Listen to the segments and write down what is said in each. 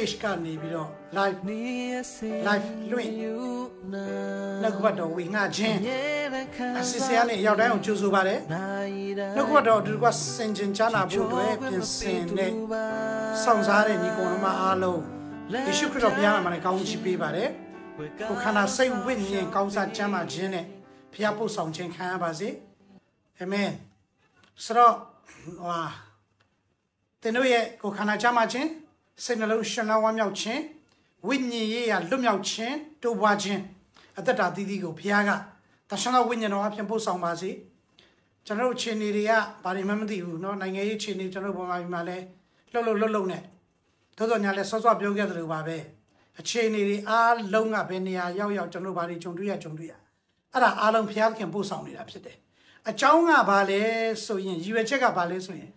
page ကနေပြီးတော့ live live လွင့်နှုတ်ကပတ်တော်ဝေငှခြင်းအစီအစဉ်အနေရောက်တိုင်းအောင်ကြိုးဆိုပါတယ်နှုတ်ကပတ်တော်ဒီကစင်ကျင်ချနာဖို့အတွက်ပြင်ဆင်တဲ့ဆောင်စားတဲ့ညီကောင်မအားလုံးယေရှုခရစ်တော်ဘုရားနာမနဲ့ကောင်းချီးပေးပါတယ်ကိုခန္ဓာစိတ်ဝိညာဉ်ကောင်းစားချမ်းသာခြင်းနဲ့ဘုရားပို့ဆောင်ခြင်းခံရပါစေအာမင်ဆိုတော့ဟာသင်တို့ရဲ့ကိုခန္ဓာချမ်းသာခြင်းစိတ်နှလုံးရှင်လန်းဝမ်းမြောက်ခြင်းဝိညာဉ်ရေးရလွတ်မြောက်ခြင်းတိုးပွားခြင်းအသက်တာတည်တည်ကိုဘုရားကတရှင်းသောဝိညာဉ်တော်အဖြစ်ပို့ဆောင်ပါစေကျွန်တော်တို့ခြေနေတွေကဘာတွေမှမသိဘူးเนาะနိုင်ငံရေးခြေနေကျွန်တော်တို့ပုံမှန်မှာလည်းလှုပ်လှုပ်လှုပ်လှုပ်နဲ့သို့တော်ညာလည်းဆော့ဆော့ပြောခဲ့သလိုပါပဲအခြေအနေတွေအားလုံးကဘယ်နေရာရောက်ရောက်ကျွန်တော်တို့ဘာတွေဂျုံတွေ့ရဂျုံတွေ့ရအဲ့ဒါအားလုံးဘုရားသခင်ပို့ဆောင်နေတာဖြစ်တယ်အကြောင်းကဘာလဲဆိုရင်ရည်ရွယ်ချက်ကဘာလဲဆိုရင်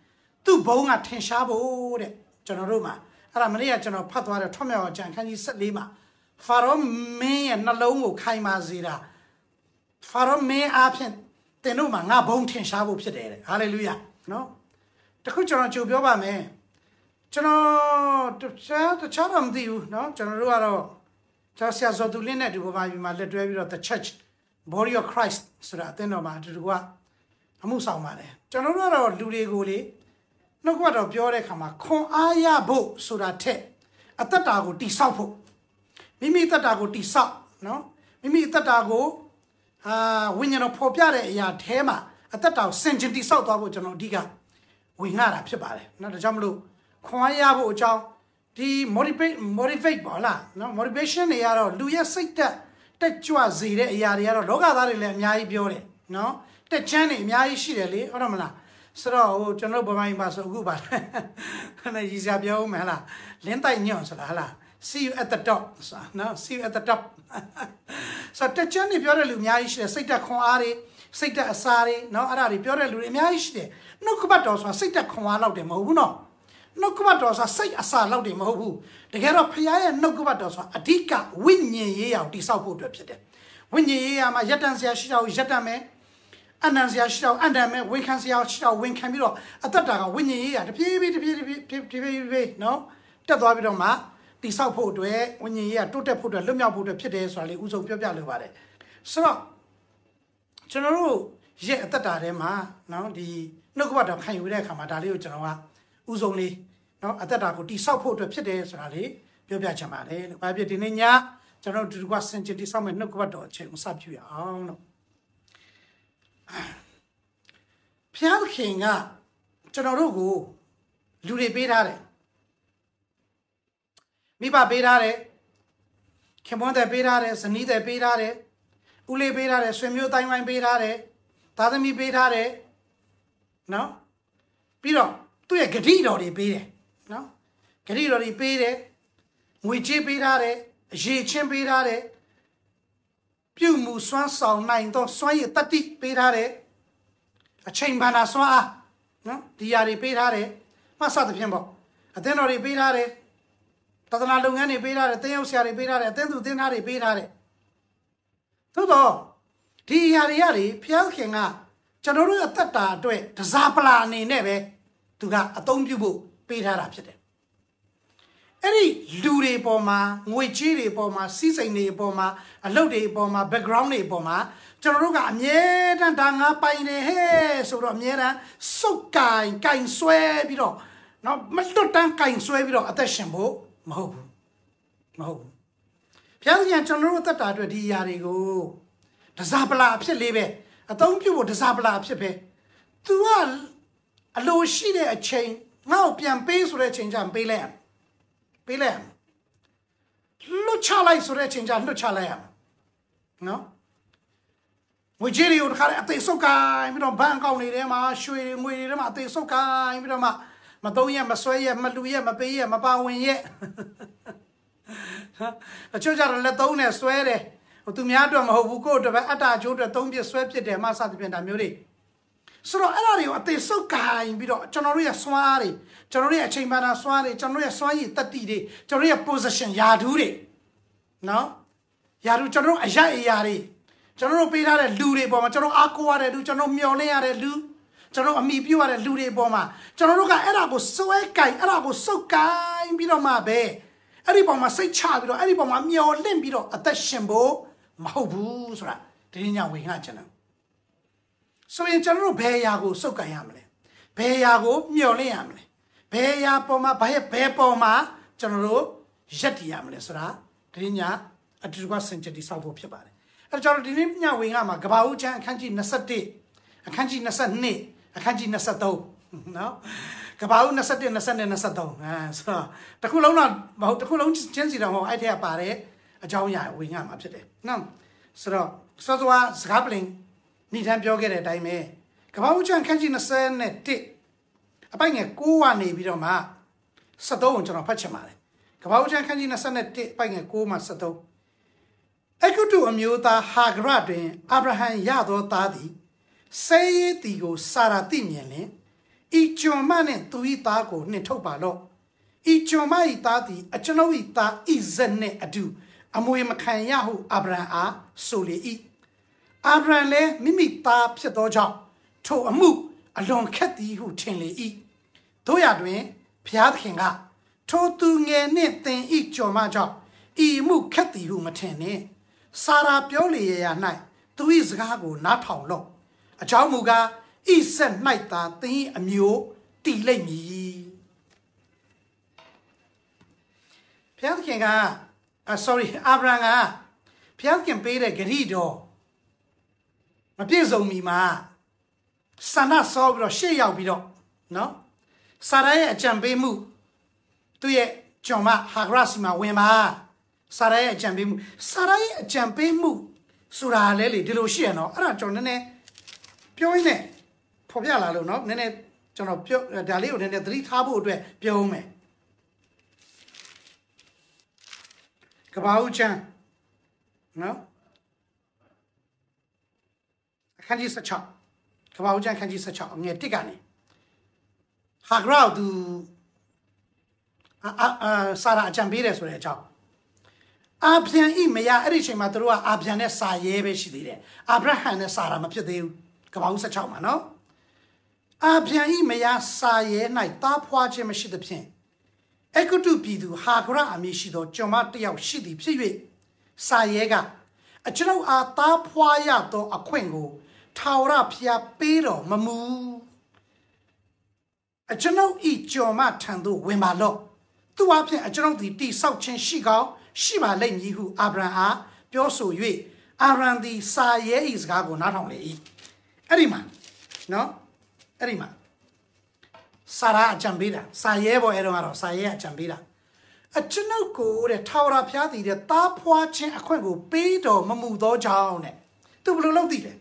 သူ့ဘုံကထင်ရှားဖို့တဲ့ကျွန်တော်တို့မှာအဲ့ဒါမနေ့ကကျွန်တော်ဖတ်သွားတဲ့ထွတ်မြောက်အကြံခန်းကြီး14မှာဖာရောမင်းရဲ့နှလုံးကို ခိုင်မာစေတာဖာရောမင်းအားဖြင့်တင်တို့မှာငါဘုံထင်ရှားဖို့ဖြစ်တယ်တဲ့ဟာလေလုယာနော်တခုကျွန်တော်ကြိုပြောပါမယ်ကျွန်တော်တခြားတခြားတော့မသိဘူးနော်ကျွန်တော်တို့ကတော့ကျွန်တော်ဆရာဇော်သူလင်းနဲ့ဒီဘဝမှာလက်တွဲပြီးတော့ the church body of christ ဆိုတာအသင်းတော်မှာဒီကွာအမှုဆောင်ပါတယ်ကျွန်တော်တို့ကတော့လူတွေကိုလေနှုတ်ကပတ်တော်ပြောတဲ့အခါမှာခွန်အားရဖို့ဆိုတာထက်အသက်တာကိုတိဆောက်ဖို့မိမိအသက်တာကိုတိဆောက်နော်မိမိအသက်တာကိုဟာဝိညာဉ်တော်ဖော်ပြတဲ့အရာထဲမှာအသက်တာကိုစင်ကျင်တိဆောက်သွားဖို့ကျွန်တော်အဓိကဝင်ငှတာဖြစ်ပါတယ်နော်ဒါကြောင့်မလို့ခွန်အားရဖို့အကြောင်းဒီ motivate motivate ပေါ့လားနော် motivation တွေကတော့လူရဲ့စိတ်သက်တက်ကြွစေတဲ့အရာတွေကတော့လောကသားတွေလည်းအများကြီးပြောတယ်နော်တက်ချမ်းတွေအများကြီးရှိတယ်လေဟုတ်တယ်မလားဆိုတော့ဟိုကျွန်တော်ဘဝိုင်းမှာဆိုအခုပါခဏရေးစရာပြောဦးမယ်ဟလားလင်းတိုက်ညွန့်ဆိုတာဟလား see you at the top ဆိုတာနော် see you at the top ဆိုတော့တချမ်းနေပြောတဲ့လူအများကြီးရှိတယ်စိတ်တက်ခွန်အားတွေစိတ်တက်အစာတွေနော်အဲ့ဒါတွေပြောတဲ့လူတွေအများကြီးရှိတယ်နှုတ်ကပတ်တော်ဆိုတာစိတ်တက်ခွန်အားလောက်တယ်မဟုတ်ဘူးနော်နှုတ်ကပတ်တော်ဆိုတာစိတ်အစာလောက်တယ်မဟုတ်ဘူးတကယ်တော့ဖခင်ရဲ့နှုတ်ကပတ်တော်ဆိုတာအဓိကဝိညာဉ်ရေးရာကိုတိဆောက်ဖို့အတွက်ဖြစ်တယ်ဝိညာဉ်ရေးရာမှာယက်တန်စရာရှိတာကိုယက်တန်မယ်အနံစရာရှိတော့အန္တမဲ့ဝန်ခံစရာရှိတော့ဝန်ခံပြီးတော့အသက်တာကဝိညာဉ်ရေးရတပြေးပြေးတပြေးတပြေးတပြေးတပြေးနော်တက်သွားပြီးတော့မှတိဆောက်ဖို့အတွက်ဝိညာဉ်ရေးရတိုးတက်ဖို့အတွက်လွတ်မြောက်ဖို့အတွက်ဖြစ်တယ်ဆိုတာလေးဥဆုံးပြောပြလိုပါတယ်ဆိုတော့ကျွန်တော်တို့ရဲ့အသက်တာထဲမှာနော်ဒီနှုတ်ကပတ်တော်ခံယူတဲ့အခါမှာဒါလေးကိုကျွန်တော်ကဥဆုံးလေးနော်အသက်တာကိုတိဆောက်ဖို့အတွက်ဖြစ်တယ်ဆိုတာလေးပြောပြချင်ပါတယ်လို့ဘာဖြစ်ဒီနေ့ညကျွန်တော်တို့ဒီကွာစင်ချင်တိဆောက်မဲ့နှုတ်ကပတ်တော်အချိန်ကိုစပြုရအောင်လို့ဘုရားသခင်ကကျွန်တော်တို့ကို လူတွေပေးထားတယ်မိဘပေးထားတယ်ခင်ပွန်းတဲ့ပေးထားတယ်ဇနီးတဲ့ပေးထားတယ်ဦးလေးပေးထားတယ်ဆွေမျိုးတိုင်းပိုင်းပေးထားတယ်သားသမီးပေးထားတယ်နော်ပြီးတော့သူ့ရဲ့ဂတိတော်တွေပေးတယ်နော်ဂတိတော်တွေပေးတယ်ငွေချေးပေးထားတယ်အရေးချင်းပေးထားတယ်ပြုမှုစွမ်းဆောင်နိုင်သောစွမ်းရည်တတိပေးထားတယ်အချိန်ဘာနာစွမ်းအားနော်ဒီယာတွေပေးထားတယ်မှတ်စသဖြင့်ပေါ့အသင်းတော်တွေပေးထားတယ်တဒနာလုပ်ငန်းတွေပေးထားတယ်တင်းရောက်ဆရာတွေပေးထားတယ်အသင်းသူတင်းသားတွေပေးထားတယ်သို့တော့ဒီယာတွေရတယ်ဖျောက်ခင်ကကျွန်တော်တို့ရဲ့တတ်တာအတွက်ဒဇာပလာအနေနဲ့ပဲသူက အသုံးပြုဖို့ပေးထားတာဖြစ်တယ်အဲ့ဒီလူတွေပေါ်မှာငွေကြေးတွေပေါ်မှာစီးစိမ်တွေပေါ်မှာအလုပ်တွေပေါ်မှာ background တွေပေါ်မှာကျွန်တော်တို့ကအမြဲတမ်းဒါငါပိုင်နေဟဲ့ဆိုတော့အမြဲတမ်းစုတ်ကင်ကင်ဆွဲပြီးတော့နော်မလွတ်တမ်းကင်ဆွဲပြီးတော့အသက်ရှင်ဖို့မဟုတ်ဘူးမဟုတ်ဘူးဘုရားသခင်ကျွန်တော်တို့အသက်တာအတွက်ဒီအရာတွေကိုတစားပလာအဖြစ်လေးပဲအသုံးပြုဖို့တစားပလာအဖြစ်ပဲ तू ကအလိုရှိတဲ့အချိန်ငါ့ကိုပြန်ပေးဆိုတဲ့အချိန်ကျရင်ပေးလိုက်ရမယ်ပေးလိုက်ရမှာလွတ်ချလိုက်ဆိုတဲ့အချိန်ကျလွတ်ချလိုက်ရမှာနော်ငွေကြေးတွေကိုတခါအသေးစုပ်ကိုင်းပြီးတော့ဘဏ်အကောင့်တွေထဲမှာရွှေငွေတွေထဲမှာအသေးစုပ်ကိုင်းပြီးတော့မှမသုံးရက်မဆွဲရက်မလူရက်မပေးရက်မပါဝင်ရက်အချို့ကြတော့လက်သုံးနဲ့ဆွဲတယ်ဟိုသူများအတွက်မဟုတ်ဘူးကိုယ့်အတွက်ပဲအတ္တအချိုးအတွက်သုံးပြဆွဲပြစ်တယ်မှစသဖြင့်ဒါမျိုးတွေဆိုတော့အဲ့ဒါတွေကိုအသေးစုပ်ကင်ပြီးတော့ကျွန်တော်တို့ရဲ့စွမ်းအားတွေကျွန်တော်တို့ရဲ့အချိန်မှန်တာစွမ်းအားတွေကျွန်တော်တို့ရဲ့စွမ်းရည်တက်တီတွေကျွန်တော်တို့ရဲ့ position ယာဓူးတွေနော်ယာဓူးကျွန်တော်တို့အရက်အရာတွေကျွန်တော်တို့ပေးထားတဲ့လူတွေပေါ်မှာကျွန်တော်အားကိုးရတဲ့လူကျွန်တော်မျှော်လင့်ရတဲ့လူကျွန်တော်အမိပြုတ်ရတဲ့လူတွေပေါ်မှာကျွန်တော်တို့ကအဲ့ဒါကိုစွဲကင်အဲ့ဒါကိုစုပ်ကင်ပြီးတော့မှပဲအဲ့ဒီပေါ်မှာစိတ်ချပြီးတော့အဲ့ဒီပေါ်မှာမျောလင့်ပြီးတော့အသက်ရှင်ဖို့မဟုတ်ဘူးဆိုတာဒီညဝေငှချင်တယ်ဆိုရင်ကျွန်တော်တို့ဘယ်အရာကို စုပ်ကန်ရမလဲဘယ်အရာကိုမျှော်လင့်ရမလဲဘယ်အရာပေါ်မှာဘာရဲ့ဘယ်ပေါ်မှာကျွန်တော်တို့ရက်တည်ရမလဲဆိုတာဒီညအတူကစင်ကြတီစောက်ဖို့ဖြစ်ပါတယ်အဲ့တော့ကျွန်တော်ဒီနေ့ညဝင်ကမှာကဘာဦးချမ်းအခန်းကြီး21အခန်းကြီး22အခန်းကြီး23နော်ကဘာဦး21 22 23အဲဆိုတော့တစ်ခုလုံးတော့မဟုတ်တစ်ခုလုံးချင်းစီတော့မဟုတ်အဲ့ထက်ကပါတဲ့အကြောင်းအရာဝင်ရမှာဖြစ်တယ်နော်ဆိုတော့စောစောကစကားပလင်နိဒန်ပြောခဲ့တဲ့အတိုင်းပဲကမ္ဘာ့ဥချံခန်းကြီး21အပိုင်ငယ်9ကနေပြီးတော့မှ73ကိုကျွန်တော်ဖတ်ချင်ပါတယ်ကမ္ဘာ့ဥချံခန်းကြီး21အပိုင်ငယ်9မှာ73အကုတုအမျိုးသားဟာဂရတွင်အာဗြဟံရသောသားသည်ဆဲရည်တီကို စာရာတိမြင်လင်ဤကျွန်မနှင့်သူ၏သားကိုနှင်ထုတ်ပါလော့ဤကျွန်မ၏သားသည်အကျွန်ုပ်၏သားဤဇက်နှင့်အတူ အမွေမခံရဟုအာဗြဟံအားဆိုလေ၏အာဗြံလည်းမိမိသားဖြစ်သောကြောင့်ထိုအမှုအလွန်ခက်သည်ဟုထင်လေ၏တို့ရတွင်ဘုရားသခင်က ထိုသူငယ်နှင့်သင်ဤကြော်မကြောင့်ဤမှုခက်သည်ဟုမထင်နှင့်စာရာပြောလေရာ၌သူ၏စကားကို နားထောင်လော့အကြောင်းမူကားဤဆက်၌သာသင်၏အမျိုးတည်လိမ့်မည်ဘုရားသခင်က sorry အာဗြံကဘုရားခင်ပေးတဲ့ဂရိတော်မပြည့်စုံမီမှာဆန္ဒစောပြီးတော့ရှေ့ရောက်ပြီးတော့နော်စာရရဲ့အကြံပေးမှုသူ့ရဲ့ကျွန်မဟာဂရစီမှာဝင်ပါစာရရဲ့အကြံပေးမှုစာရရဲ့အကြံပေးမှုဆိုတာလဲလေဒီလိုရှိရနော်အဲ့ဒါကျွန်တော်နည်းနည်းပြောရင်းနဲ့ဖော်ပြလာလို့နော်နည်းနည်းကျွန်တော်ပြောဒါလေးကိုနည်းနည်းသတိထားဖို့အတွက်ပြောဦးမယ်ကဘာဦးချမ်းနော်အခန်းကြီး16ကဘာဦးကျန်ခန်းကြီး16အငယ်1ကနေဟာဂရာကိုသူအာဆာရာအကြံပေးတယ်ဆိုတဲ့အကြောင်းအာဗျံဤမရအဲ့ဒီအချိန်မှာသူတို့ကအာဗျံနဲ့စာရဲပဲရှိသေးတယ်အာဗြဟံနဲ့စာရာမဖြစ်သေးဘူးကဘာဦး16မှာနော်အာဗျံဤမရစာရဲ၌တားဖွာခြင်းမရှိသဖြင့်အကုတုပြည်သူဟာဂရအမည်ရှိသောကျွန်မတယောက်ရှိသည်ဖြစ်၍စာရဲကအကျွန်ုပ်အားတားဖွာရသော အခွင့်ကိုထာဝရဘုရားပေးတော်မမူအကျွန်ုပ်ဤကြော်မထံသို့ဝင်ပါလော့သူအပြင်အကျွန်ုပ်သည်တိဆောက်ခြင်းရှိကောင်းရှိပါလိမ့်မည်ဟုအာဗြဟံအားပြောဆို၍အာရန်သည်စာရဲဤစကားကိုနားထောင်လေ၏အဲ့ဒီမှာနော်အဲ့ဒီမှာစာရာအကြံပေးတာစာရဲပေါ်အဲ့တော့ကတော့စာရဲအကြံပေးတာအကျွန်ုပ်ကိုတဲ့ထာဝရဘုရားသည်တဲ့တားဖွာခြင်းအခွင့်ကိုပေးတော်မမူသောကြောင့်တဲ့သူဘယ်လိုလုပ်သိလဲ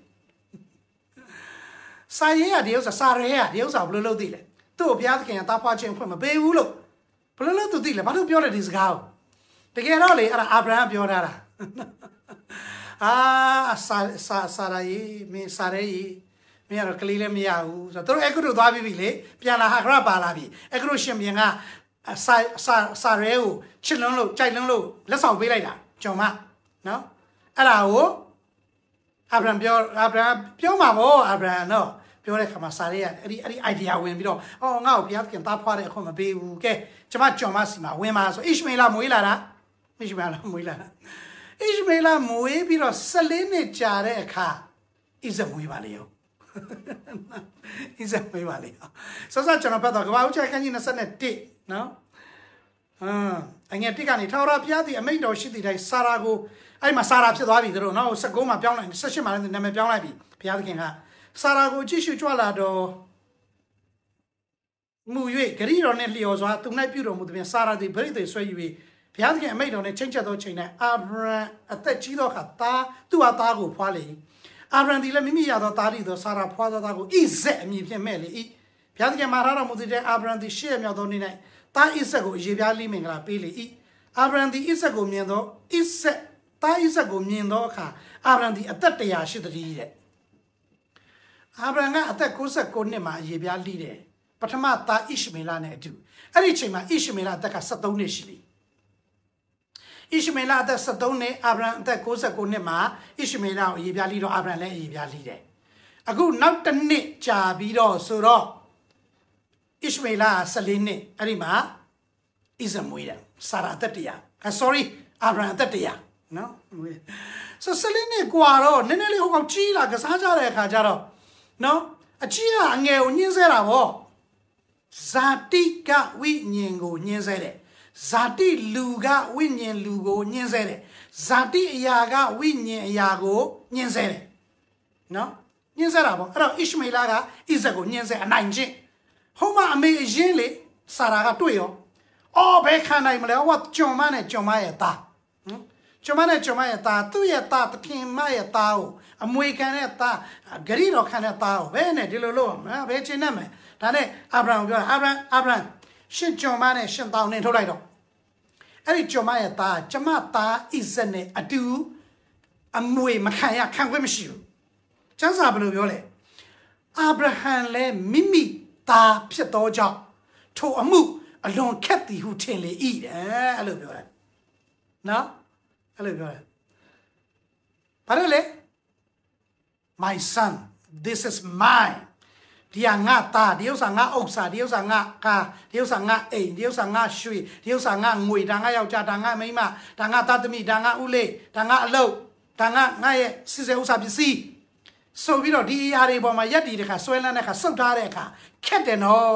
စာရေးရဒီဥစ္စာစာရဲရဒီဥစ္စာဘယ်လိုလုပ်သိလဲသူ့ကိုဘုရားသခင်ကတားဖွာခြင်းအခွင့်မပေးဘူးလို့ဘယ်လိုလုပ်သူသိလဲဘာလို့ပြောလဲဒီစကားကိုတကယ်တော့လေအဲ့ဒါအာဗြဟံပြောထားတာအာစာစာစာရရေးမင်းစာရဲရေးမင်းကတော့ကလေးလည်းမရဘူးဆိုတော့သူတို့အက်ကုတို့သွားပြီးပြီလေပြန်လာဟာခရပါလာပြီအက်ကုတို့ရှင်ပြန်ကစာစာစာရဲကိုချစ်လွန်းလို့ကြိုက်လွန်းလို့လက်ဆောင်ပေးလိုက်တာကြုံမနော်အဲ့ဒါကိုအာဗြဟံပြောအာဗြဟံပြောမှာပေါ့အာဗြဟံတော့ပြောတဲ့ခါမှာစာရေးရအဲ့ဒီအဲ့ဒီ idea ဝင်ပြီးတော့အော်ငါ့ကိုဘုရားသခင်သားဖွားတဲ့အခွင့်မပေးဘူးကဲကျမကြုံမစီမှာဝင်ပါဆိုအိရှမေလမွေးလာတာအိရှမေလမွေးလာတာအိရှမေလမွေးပြီးတော့14နှစ်ကြာတဲ့အခါအိဇက်မွေးပါလေရောအိဇက်မွေးပါလေရောစစကျွန်တော်ဖတ်တော့ကဘာဦးချက်ကန်းကြီး21နော်အငယ်တစ်ကနေထာဝရဘုရားသည်အမိန့်တော်ရှိသည့်တိုင်းစာရာကိုအဲ့မှာစာရာဖြစ်သွားပြီတို့နော်19မှာပြောင်းလိုက်ပြီ18မှာလည်းနာမည်ပြောင်းလိုက်ပြီဘုရားသခင်ကဆာရာကိုကြည့်ရှုကြွလာတော့မူ၍ဂရီတော်နှင့်လျော်စွာသူ၌ပြုတော်မူသည်ဖြင့်ဆာရာသည်ဗရိသေဆွဲ၍ဘုရားသခင်အမိန့်တော်နှင့်ချိန်ချက်သောချိန်၌အာဗြဟံအသက်ကြီးသောအခါသားသူ့အသားကိုဖွာလေအာဗြဟံသည်လည်းမိမိရသောသား၏သောဆာရာဖွာသောသားကိုဣဇက်အမည်ဖြင့်မဲ့လေ၏ဘုရားသခင်မှာထားတော်မူသည်တည်းအာဗြဟံသည်ရှေ့မြောက်သောနေ့၌သားဣဇက်ကိုအရေးပြားလိမင်္ဂလာပေးလေ၏အာဗြဟံသည်ဣဇက်ကိုမြင်သောဣဇက်သားဣဇက်ကိုမြင်သောအခါအာဗြဟံသည် အသက်100ရှိသည်တဲ့အာဗြဟံကအသက်69နှစ်မှာရေပြားလိတယ်ပထမသားဣရှမေလနဲ့အတူအဲ့ဒီအချိန်မှာဣရှမေလအသက်က73နှစ်ရှိလိဣရှမေလအသက်73နှစ်အာဗြဟံအသက်69နှစ်မှာဣရှမေလကိုရေပြားလိတော့အာဗြဟံလည်းရေပြားလိတယ်အခုနောက်တစ်နှစ်ကြာပြီးတော့ဆိုတော့ဣရှမေလ14နှစ်အဲ့ဒီမှာဣဇမွေးတယ်စာရာသက်တရား sorry အာဗြဟံသက်တရားနော်မွေးဆို14နှစ်กว่าတော့နည်းနည်းလေးဟိုကောင်ကြီးလာကစားကြတဲ့အခါကျတော့နော်အကြီးကအငယ်ကိုညှင်းဆဲတာပေါ့ဇာတိကဝိညာဉ်ကိုညှင်းဆဲတယ်ဇာတိလူကဝိညာဉ်လူကိုညှင်းဆဲတယ်ဇာတိအရာကဝိညာဉ်အရာကိုညှင်းဆဲတယ်နော်ညှင်းဆဲတာပေါ့အဲ့တော့အစ္စမေလာကဣဇက်ကိုညှင်းဆဲအနိုင်ချင်းဟိုမှာအမေအရင်လေစာရာကတွေ့ရောအော်ဘယ်ခံနိုင်မလဲဟောကကြုံမနဲ့ကြုံမရဲ့သားနော်ကျွန်မနဲ့ကျွန်မရဲ့သားသူ့ရဲ့သားတခင်မရဲ့သားကိုအမွေခံတဲ့သားဂရိတော်ခံတဲ့သားကိုဘယ်နဲ့ဒီလိုလုပ်အောင်နော်ဘယ်ချင်းနဲ့မလဲဒါနဲ့အာဗြဟံပြောတာအာဗြဟံအာဗြဟံရှင်ကျွန်မနဲ့ရှင်တောင်နဲ့ထုတ်လိုက်တော့အဲ့ဒီကျွန်မရဲ့သားကျွန်မသားဣဇက်နဲ့အတူအမွေမခံရခံခွင့်မရှိဘူးကျမ်းစာဘယ်လိုပြောလဲအာဗြဟံလည်းမိမိသားဖြစ်သောကြောင့်ထိုအမှု အလွန်ခက်သည်ဟုထင်လေ၏တဲ့အဲ့လိုပြောတယ်နော်အဲ့လိုပြောတယ်ဘာလဲ my son this is mine ဒီဟာငါသားဒီဥစ္စာငါဥစ္စာဒီဥစ္စာငါကာဒီဥစ္စာငါအိမ်ဒီဥစ္စာငါရွှေဒီဥစ္စာငါငွေဒါငါယောက်ျားဒါငါမိန်းမဒါငါသားသမီးဒါငါဥလေးဒါငါအလုပ်ဒါငါငါရဲ့စစ်စစ်ဥစ္စာပစ္စည်းဆိုပြီးတော့ဒီအရာတွေပေါ်မှာရက်တည်တဲ့ခါဆွဲလန်းတဲ့ခါဆုတ်ထားတဲ့ခါခက်တယ်နော်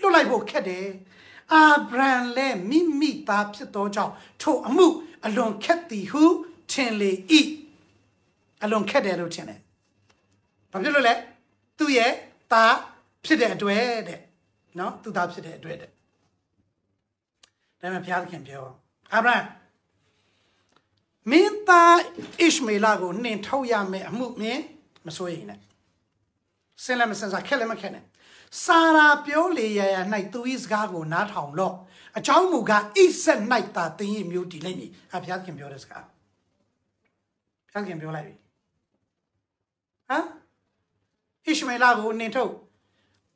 လွတ်လိုက်ဖို့ခက်တယ်အာဗြံလဲမိမိသားဖြစ်သောကြောင့်ထို့အမှုအလွန်ခက်သည်ဟုထင်လေ၏အလွန်ခက်တယ်လို့ထင်တယ်ဘာဖြစ်လို့လဲသူ့ရဲ့သားဖြစ်တဲ့အတွက်တဲ့နော်သူ့သားဖြစ်တဲ့အတွက်တဲ့ဒါပေမဲ့ဘုရားသခင်ပြောအာဗြဟံမင်းသားအစ်မေလာကိုနှင်ထုတ်ရမယ်အမှုမင်းမစိုးရင်နဲ့စဉ်းလည်းမစဉ်းစားခက်လည်းမခက်နဲ့စာရာပြောလေရာရာ၌သူ၏စကားကိုနားထောင်လော့အကြောင်းမူကားဣဆက်၌သာသင်၏မျိုးတည်လိမ့်မည်အဘုရားခင်ပြောတဲ့စကားဘုရားခင်ပြောလိုက်ပြီဟမ်ဣရှမေလကိုနင်ထုတ်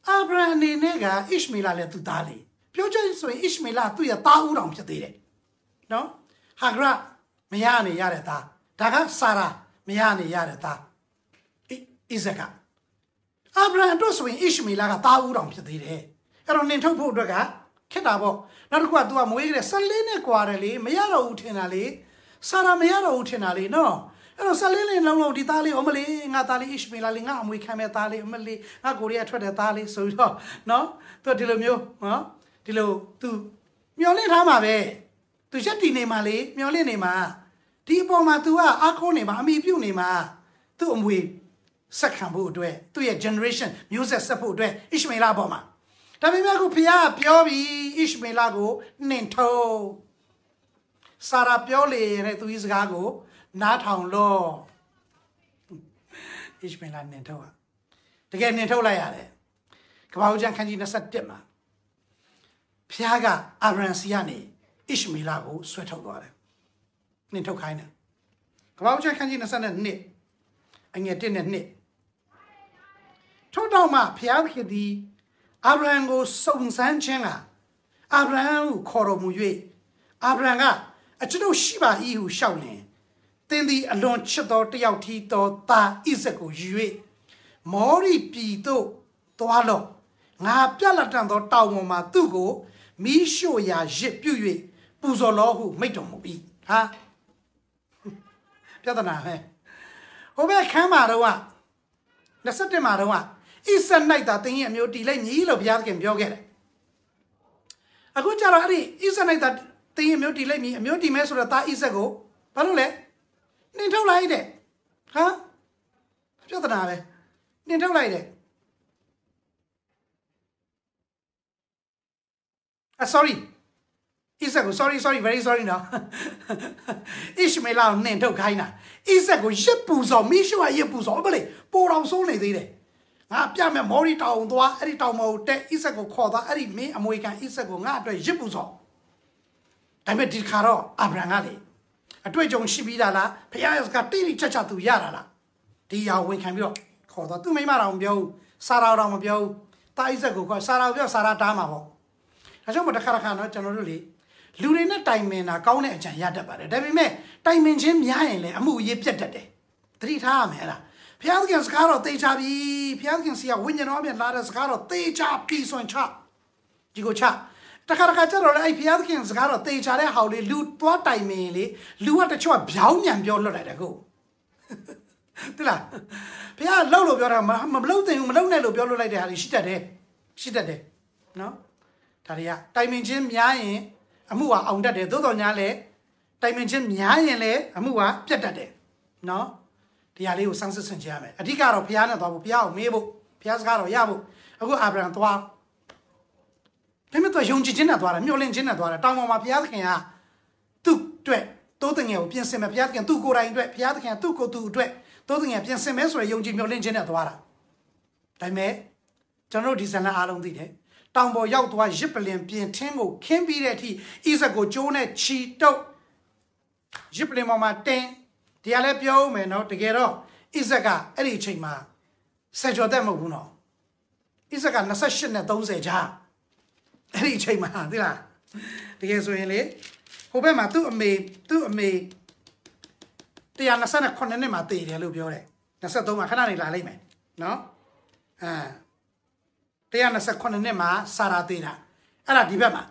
အာဗြဟံအနေနဲ့ကဣရှမေလလည်းသူ့သားလေပြောချင်ဆိုရင်ဣရှမေလသူ့ရဲ့သားဦးတော်ဖြစ်သေးတယ်နော်ဟာဂရမရနေရတဲ့သားဒါကစာရာမရနေရတဲ့သားဣဇက်ကအာဗြဟံအတွက်ဆိုရင်အိရှမေလကသားဦးတော်ဖြစ်သေးတယ်အဲ့တော့နင်ထုတ်ဖို့အတွက်ကခက်တာပေါ့နောက်တစ်ခုက तू ကမွေးကြတယ်၁၄နှစ်กว่าတယ်လေမရတော့ဘူးထင်တာလေဆာရာမရတော့ဘူးထင်တာလေနော်အဲ့တော့၁၄နှစ်လုံးလုံးဒီသားလေးအမလေးငါသားလေးအိရှမေလလေးငါအမွေခံမဲ့သားလေးအမလေးငါကိုရီးယားထွက်တဲ့သားလေးဆိုပြီးတော့နော် तू ဒီလိုမျိုးနော်ဒီလို तू မျောလင့်ထားမှာပဲသူရက်တီနေမှာလေမျောလင့်နေမှာဒီအပေါ်မှာ तू ကအားကိုးနေမှာအမိပြုတ်နေမှာသူ့အမွေဆက်ခံဖို့အတွက်သူ့ရဲ့ generation မျိုးဆက်ဆက်ဖို့အတွက်ဣရှမေလပေါ်မှာဒါပေမဲ့အခုဖခင်ကပြောပြီးဣရှမေလကိုနှင်ထုတ်ဆာရာပြောလေတဲ့သူ့စကားကိုနားထောင်လို့ဣရှမေလနှင်ထုတ်อ่ะတကယ်နှင်ထုတ်လိုက်ရတယ်ကဘာဦးကျမ်းခန်းကြီး27မှာဖခင်ကအာဗြဟံစီကနေဣရှမေလကိုဆွဲထုတ်သွားတယ်နှင်ထုတ်ခိုင်းတယ်ကဘာဦးကျမ်းခန်းကြီး22အငယ်1နဲ့2ထို့နောက်မှဘုရားသခင်သည်အာဗြဟံကိုစုံစမ်းခြင်းကအာဗြဟံကိုခေါ်တော်မူ၍အာဗြဟံကအကျွန်ုပ်ရှိပါ၏ဟုလျှောက်လင်သင်သည်အလွန်ချစ်သောတယောက်ထီသောသားဣဇက်ကိုယူ၍မောရိပြည်သို့သွားလော့ငါပြလက်တန်သော တောင်ပေါ်မှာသူ့ကိုမီးရှို့ရာ ရစ်ပြုတ်၍ပူဇော်လောဟုမိတ်တော်မူ၏ဟာပြဿနာပဲဟိုဘက်ခမ်းမှာတော့27မှာတော့ဣဇက်၌သာသင်ရဲ့အမျိုးတည်လိုက်မည်လို့ဘုရားသခင်ပြောခဲ့တယ်အခုကျတော့အဲ့ဒီဣဇက်၌သာသင်ရဲ့အမျိုးတည်လိုက်မည်အမျိုးတည်မဲဆိုတော့သားဣဇက်ကိုဘာလို့လဲနှင်ထုတ်လိုက်တဲ့ဟာပြဿနာပဲနှင်ထုတ်လိုက်တယ်အ sorry ဣဇက်ကို sorry sorry very sorry နော်အိရှမေလာနှင်ထုတ်ခိုင်းတာဣဇက်ကိုရစ်ပူစော်မိရှုဟာရစ်ပူစော်ဘယ်လေပိုတော်ဆုံးနေသေးတယ်ငါပြမဲ့မော်ရီတောင်သွားအဲ့ဒီတောင်မဟုတ်တဲ့အိဆက်ကိုခေါ်သွားအဲ့ဒီမင်းအမွေကန်အိဆက်ကိုငါအတွက်ရစ်ပူစော်ဒါပေမဲ့ဒီခါတော့အာဗြဟံကလေအတွေ့အကြုံရှိပြီးသားလားဖခင်ကတိတိကျကျသူရတာလားဒီရာဝင်ခံပြီးတော့ခေါ်သွားသူမိမတော်မပြောဘူးစာရာတော်မပြောဘူးတာအိဆက်ကိုခေါ်စာရာပြောစာရာတားမှာပေါ့ဒါကြောင့်မတခါတခါတော့ကျွန်တော်တို့လေလူတွေနဲ့တိုင်ပင်တာကောင်းတဲ့အကြံရတတ်ပါတယ်ဒါပေမဲ့တိုင်ပင်ချင်းများရင်လည်းအမှုအရေးပြတ်တတ်တယ်သတိထားရမယ်အဲ့ဒါဘုရားသခင်စကားတော်သေချာပြီဘုရားသခင်စီကဝိညာဉ်တော်အမြဲလာတဲ့စကားတော်သေချာပြီဆိုရင်ချဒီကိုချတခါတခါကျတော့လေအဲ့ဘုရားသခင်စကားတော့တေချာတဲ့ဟောင်လေးလူသွားတိုင်မင်းလေလူကတချို့ကဗျောင်းညံပြောလွတ်လိုက်တယ်ကိုတိလားဘုရားလှုပ်လို့ပြောတာမလှုပ်သင်ဘူးမလှုပ်နဲ့လို့ပြောလွတ်လိုက်တဲ့ဟာတွေရှိတတ်တယ်ရှိတတ်တယ်နော်ဒါတွေကတိုင်မင်ချင်းများရင် အမှုကအောင်တတ်တယ်သို့တော်ညာလေတိုင်မင်ချင်းများရင်လေအမှုကပြတ်တတ်တယ်နော်တရားလေးကိုစမ်းစစ်ဆင်ကြရမယ်အဓိကတော့ဘုရားနဲ့သွားဖို့ဘုရားကိုမေးဖို့ဘုရားစကားတော့ရဖို့အခုအာဗြဟံသွားဒါပေမဲ့သူယုံကြည်ခြင်းနဲ့သွားတာမျှော်လင့်ခြင်းနဲ့သွားတာတောင်ပေါ်မှာဘုရားသခင်ကသူ့အတွက်တိုးတငယ်ကိုပြင်ဆင်မယ်ဘုရားသခင်သူ့ကိုယ်တိုင်အတွက်ဘုရားသခင်သူ့ကိုယ်သူအတွက်တိုးတငယ်ပြင်ဆင်မယ်ဆိုရယ်ယုံကြည်မျှော်လင့်ခြင်းနဲ့သွားတာဒါပေမဲ့ကျွန်တော်တို့ဒီဇာတ်လမ်းအားလုံးသိတယ်တောင်ပေါ်ရောက်သွားရစ်ပလင်ပြင်ထင်းကိုခင်းပြီးတဲ့အထိဣဇက်ကိုကျိုးနဲ့ခြီတုပ်ရစ်ပလင်ပေါ်မှာတင်းတရားလည်းပြောဦးမယ်နော်တကယ်တော့ဣဇက်ကအဲ့ဒီအချိန်မှာဆယ်ကျော်သက်မဟုတ်ဘူးနော်ဣဇက်က28နဲ့30ကြာအဲ့ဒီအချိန်မှာသိလားတကယ်ဆိုရင်လေဟိုဘက်မှာသူ့အမေသူ့အမေ128နှစ်မှာတည်တယ်လို့ပြောတယ်23မှာခဏနေလာလိမ့်မယ်နော်အဲ128နှစ်မှာ စာရာတည်တာအဲ့ဒါဒီဘက်မှာ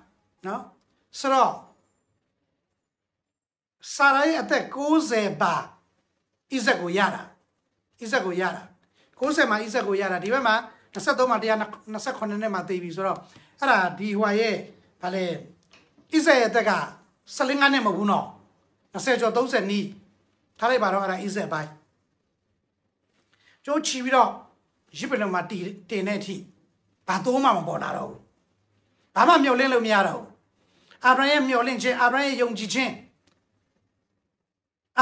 နော်ဆိုတော့ဆာရာရဲ့အသက်60ပါဣဇက်ကိုရတာဣဇက်ကိုရတာ60မှာဣဇက်ကိုရတာဒီဘက်မှာ23မှာ128နဲ့မှာသိပြီဆိုတော့အဲ့ဒါဒီဟွာရဲ့ဗာလဲဣဇက်ရဲ့အသက်က15နဲ့မဟုတ်ဘူးနော်20ကျော်30နီးထားလိုက်ပါတော့အဲ့ဒါဣဇက်ပိုင်းကျိုးချီပြီးတော့ရစ်ပလုံမှာတင်တဲ့အထိဘာသုံးမှမပေါ်လာတော့ဘူးဘာမှမျှော်လင့်လို့မရတော့ဘူးအာဗြဟံရဲ့မျှော်လင့်ခြင်းအာဗြဟံရဲ့ယုံကြည်ခြင်း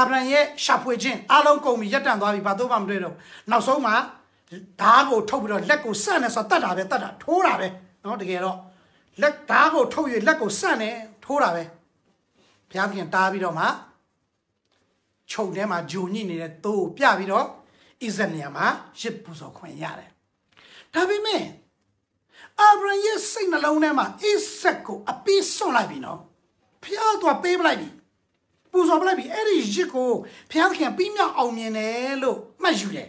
အာဗြဟံရဲ့ရှာဖွေခြင်းအလုံးကုန်ပြီးရပ်တန့်သွားပြီဘာတော့မှမတွေ့တော့နောက်ဆုံးမှာဓားကိုထုတ်ပြီးတော့လက်ကိုဆန့်နေဆိုတတ်တာပဲတတ်တာထိုးတာပဲနော်တကယ်တော့လက်ဓားကိုထုတ်၍လက်ကိုဆန့်နေထိုးတာပဲဘုရားသခင်တားပြီးတော့မှခြုံထဲမှာဂျုံညိနေတဲ့သိုးပြပြီးတော့ဣဇက်နေရာမှာရစ်ပူဇော်ခွင့်ရတယ်ဒါပေမဲ့အာဗြဟံရဲ့စိတ်နှလုံးထဲမှာဣဇက်ကိုအပြီးစွန့်လိုက်ပြီနော်ဘုရားကပေးပလိုက်ပြီပူဇော်ပလိုက်ပြီအဲ့ဒီရစ်ကိုဘုရားသခင်ပြီးမြောက်အောင်မြင်တယ်လို့မှတ်ယူတယ်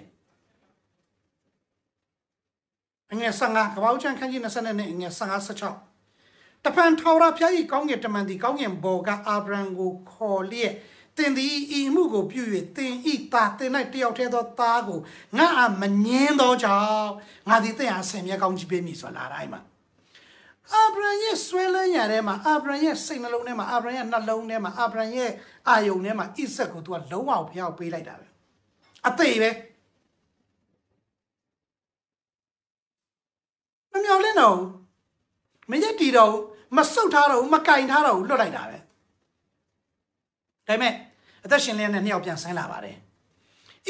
အငယ်15ကပောက်ချန်ခန်းကြီး20နဲ့အငယ်15 16တပန်ထော်ရဘုရားကြီးကောင်းကင်တမန်ဒီကောင်းကင်ဘော်ကအာဗြံကိုခေါ်လျက်တင်သည်ဤမှုကိုပြု၍တင်ဤသားတင်၌တယောက်တည်းသောသားကိုငါအမငင်းသောကြောင့်ငါသည်တင်အားဆင်မြဲကောင်းကြီးပေးမည်ဆိုလာတိုင်းမှာအာဗြံရဲ့ဆွဲလန်းရတဲ့မှာအာဗြံရဲ့စိတ်နှလုံးထဲမှာအာဗြံရဲ့နှလုံးထဲမှာအာဗြံရဲ့အာယုံထဲမှာဣဇက်ကိုသူကလုံးဝဘုရားကိုပေးလိုက်တာပဲအသေးပဲမမြော်လင့်တော့မရက်တီတော့မဆုတ်ထားတော့မကင်ထားတော့လွတ်လိုက်တာပဲဒါပေမဲ့အသက်ရှင်လျက်နဲ့နှစ်ယောက်ပြန်ဆိုင်လာပါတယ်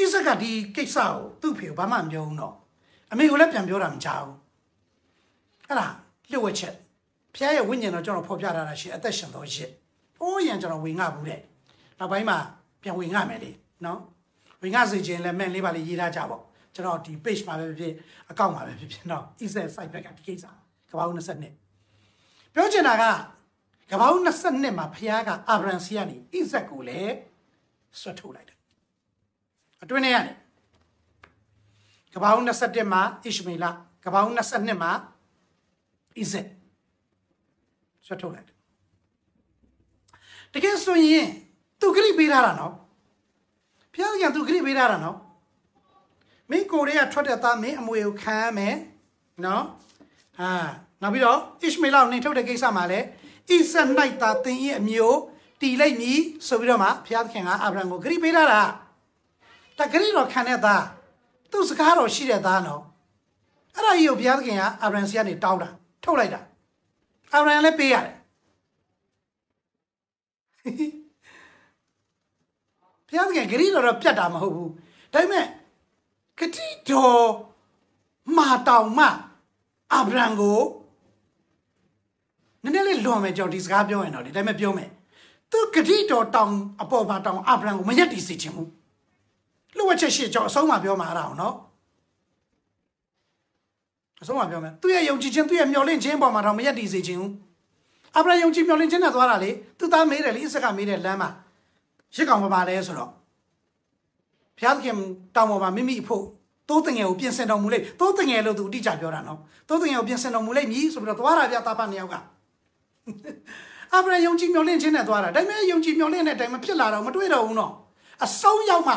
ဣဇက်ကဒီကိစ္စကိုသူ့ဖေကိုဘာမှမပြောဘူးတော့အမေကိုလည်းပြန်ပြောတာမကြောက်ဘူးအဲ့ဒါလျှို့ဝှက်ချက်ဖခင်ရဲ့ဝိညာဉ်တော်ကျွန်တော်ဖော်ပြထားတာရှိအသက်ရှင်တော်ရှိအိုးရန်ကျွန်တော်ဝင်ငှဘူးတဲ့နောက်ပိုင်းမှာပြန်ဝင်ငှမယ်လေနော်ဝင်ငှစေခြင်းလည်းမန်လေးပါလေရေးထားကြပါကျွန်တော်ဒီ page မှာပဲဖြစ်အကောင့်မှာပဲဖြစ်ဖြစ်နော် Excel site ဘက်ကဒီကိစ္စကဘာဦး20နှစ်ပြောချင်တာကကဘာဦး20နှစ်မှာဖခင်ကအာဗြဟံစီကနေဣဇက်ကိုလည်းဆွတ်ထုတ်လိုက်တယ်အတွင်းထဲကနေကဘာဦး21မှာဣရှမေလကဘာဦး22မှာ is it ဆွတ်ထုတ်လိုက်တကယ်ဆိုရင်သူခရစ်ပေးထားတာနော်ဘုရားသခင်သူခရစ်ပေးထားတာနော်မင်းကိုရေကထွက်တဲ့သားမင်းအမွေကိုခံရမယ်နော်အာနောက်ပြီးတော့အစ်မေလောက်နေထုတ်တဲ့ကိစ္စမှာလည်းအိဆက်၌သာသင်ရဲ့အမျိုး တီလိုက်မည်ဆိုပြီးတော့မှဘုရားသခင်ကအာဗြဟံကိုခရစ်ပေးထားတာတခရစ်တော်ခံတဲ့သားသူ့စကားတော်ရှိတဲ့သားနော်အဲ့ဒါကြီးကိုဘုရားသခင်ကအာဗြဟံဆီကနေတောင်းတာထုတ်လိုက်တာအာရန်လည်းပေးရတယ်ဘုရားသခင်ဂရိတော်တော့ပြတ်တာမဟုတ်ဘူးဒါပေမဲ့ဂတိတော်မာတောင်မှအာဗြံကိုနည်းနည်းလေးလွန်မယ်ကြောင့်ဒီစကားပြောရင်တော့ဒီတိုင်းပဲပြောမယ်သူဂတိတော်တောင် အပေါ်မှာတောင်အာဗြံကိုမရက်တီစေချင်ဘူးလူဝက်ချက်ရှိကြောင့်အဆုံးမှာပြောမှာရအောင်နော်အဆုံးမပြောမယ်သူ့ရဲ့ယုံကြည်ခြင်းသူ့ရဲ့မျှော်လင့်ခြင်းပေါ်မှာတော့မရက်တည်စေခြင်းဘူးအာဗြဟံယုံကြည်မျှော်လင့်ခြင်းနဲ့သွားတာလေသူသားမေးတယ်လေအစ္စကမေးတယ်လမ်းမှာရစ်ကောင်မပါလဲဆိုတော့ဘုရားသခင်တောင်းပေါ်မှာမိမိအဖို့သိုးတငယ်ကိုပြင်ဆင်တော်မူလိုက်သိုးတငယ်လို့သူအတိအကျပြောတာနော်သိုးတငယ်ကိုပြင်ဆင်တော်မူလိုက်ပြီဆိုပြီးတော့သွားတာဗျတာဖတ်နှစ်ယောက်ကအာဗြဟံယုံကြည်မျှော်လင့်ခြင်းနဲ့သွားတာဒါပေမဲ့ယုံကြည်မျှော်လင့်တဲ့အတိုင်းမဖြစ်လာတော့မတွေ့တော့ဘူးနော်အဆုံးရောက်မှ